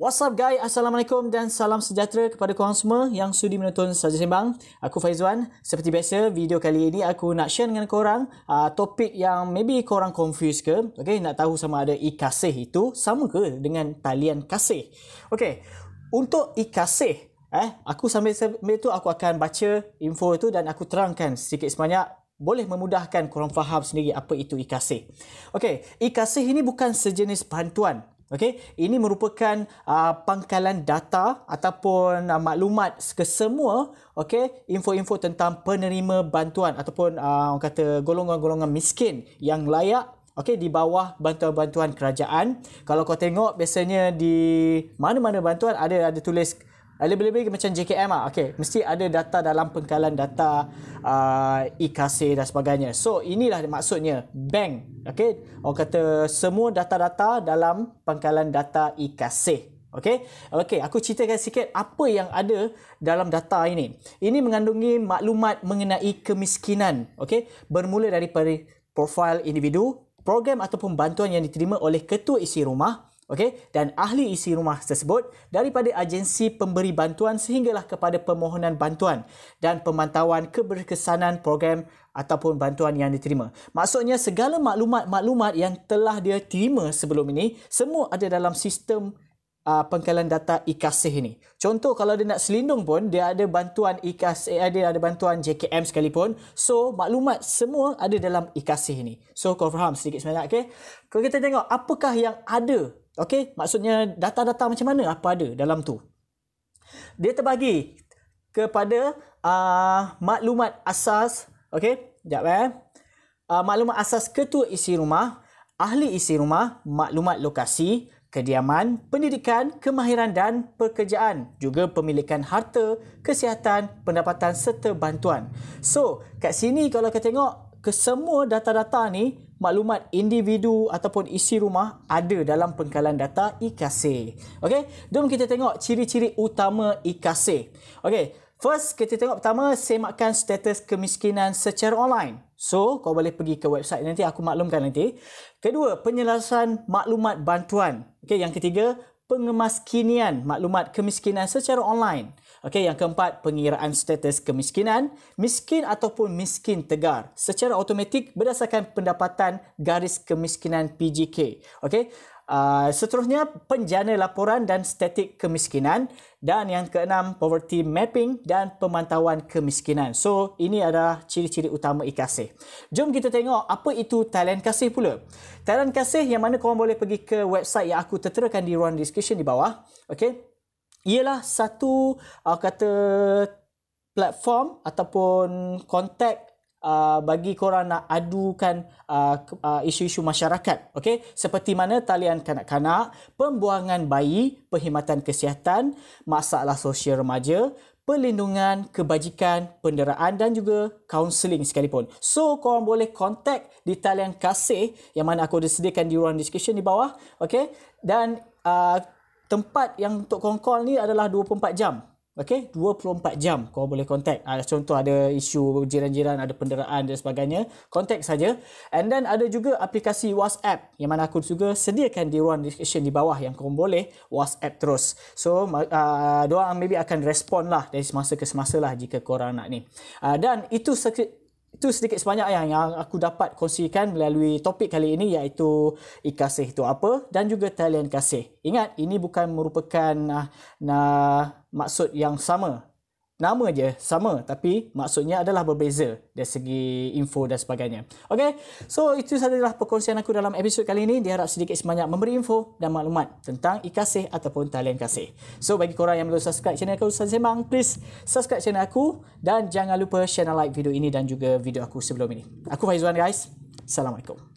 What's up guys? Assalamualaikum dan salam sejahtera kepada korang semua yang sudi menonton Saja Sembang. Aku Faizwan. Seperti biasa, video kali ini aku nak share dengan korang uh, topik yang maybe korang confuse ke. Okay, nak tahu sama ada ikasih itu sama ke dengan talian kasih. Okay, untuk ikasih, eh, aku sambil, sambil itu aku akan baca info itu dan aku terangkan sedikit sebanyak boleh memudahkan korang faham sendiri apa itu ikasih. Okay, ikasih ini bukan sejenis bantuan Okey, ini merupakan uh, pangkalan data ataupun uh, maklumat kesemua, okey, info-info tentang penerima bantuan ataupun uh, orang kata golongan-golongan miskin yang layak okey di bawah bantuan-bantuan kerajaan. Kalau kau tengok biasanya di mana-mana bantuan ada ada tulis lebih-lebih macam JKM lah, okay, mesti ada data dalam pengkalan data uh, e dan sebagainya. So, inilah maksudnya bank. okay? orang kata semua data-data dalam pengkalan data IKC, okay? Okay, aku ceritakan sikit apa yang ada dalam data ini. Ini mengandungi maklumat mengenai kemiskinan, okay? Bermula daripada profil individu, program ataupun bantuan yang diterima oleh ketua isi rumah, okay? dan ahli isi rumah tersebut daripada agensi pemberi bantuan sehinggalah kepada permohonan bantuan dan pemantauan keberkesanan program ataupun bantuan yang diterima. Maksudnya segala maklumat-maklumat yang telah dia terima sebelum ini semua ada dalam sistem uh, pengkalan data IKASIH ini. Contoh kalau dia nak selindung pun dia ada bantuan IKASIH, eh, dia ada bantuan JKM sekalipun. So maklumat semua ada dalam IKASIH ini. So kau faham sedikit sebanyak okay? Kalau kita tengok apakah yang ada Okey, maksudnya data-data macam mana apa ada dalam tu? Dia terbagi kepada uh, maklumat asas, okey? Jap eh. Uh, maklumat asas ketua isi rumah, ahli isi rumah, maklumat lokasi, kediaman, pendidikan, kemahiran dan pekerjaan, juga pemilikan harta, kesihatan, pendapatan serta bantuan. So, kat sini kalau kita tengok kesemua data-data ni maklumat individu ataupun isi rumah ada dalam pengkalan data IKC. Okey, jom kita tengok ciri-ciri utama IKC. Okey, first kita tengok pertama semakkan status kemiskinan secara online. So, kau boleh pergi ke website nanti aku maklumkan nanti. Kedua, penyelesaian maklumat bantuan. Okey, yang ketiga, pengemaskinian maklumat kemiskinan secara online. Okey, yang keempat, pengiraan status kemiskinan, miskin ataupun miskin tegar secara automatik berdasarkan pendapatan garis kemiskinan PJK. Okey, Uh, seterusnya penjana laporan dan statik kemiskinan dan yang keenam poverty mapping dan pemantauan kemiskinan. So ini adalah ciri-ciri utama ikasih. Jom kita tengok apa itu talent kasih pula. Talent kasih yang mana korang boleh pergi ke website yang aku terterakan di ruang description di bawah. Okay. Ialah satu uh, kata platform ataupun kontak uh, bagi korang nak adukan uh, uh, isu-isu masyarakat. Okay? Seperti mana talian kanak-kanak, pembuangan bayi, perkhidmatan kesihatan, masalah sosial remaja, perlindungan, kebajikan, penderaan dan juga kaunseling sekalipun. So, korang boleh contact di talian kasih yang mana aku ada sediakan di ruang description di bawah. Okay? Dan uh, tempat yang untuk korang call ni adalah 24 jam. Okay, 24 jam kau boleh contact. Uh, contoh ada isu jiran-jiran, ada penderaan dan sebagainya. Contact saja. And then ada juga aplikasi WhatsApp yang mana aku juga sediakan di ruang description di bawah yang kau boleh WhatsApp terus. So, uh, ah, doang maybe akan respon lah dari semasa ke semasa lah jika korang nak ni. Uh, dan itu sekit itu sedikit sebanyak yang yang aku dapat kongsikan melalui topik kali ini iaitu ikasih itu apa dan juga talian kasih. Ingat ini bukan merupakan nah, nah maksud yang sama. Nama je sama tapi maksudnya adalah berbeza dari segi info dan sebagainya. Okay, so itu adalah perkongsian aku dalam episod kali ini. Diharap sedikit sebanyak memberi info dan maklumat tentang ikasih ataupun talian kasih. So bagi korang yang belum subscribe channel aku Ustaz Semang, please subscribe channel aku dan jangan lupa share dan like video ini dan juga video aku sebelum ini. Aku Faizwan guys. Assalamualaikum.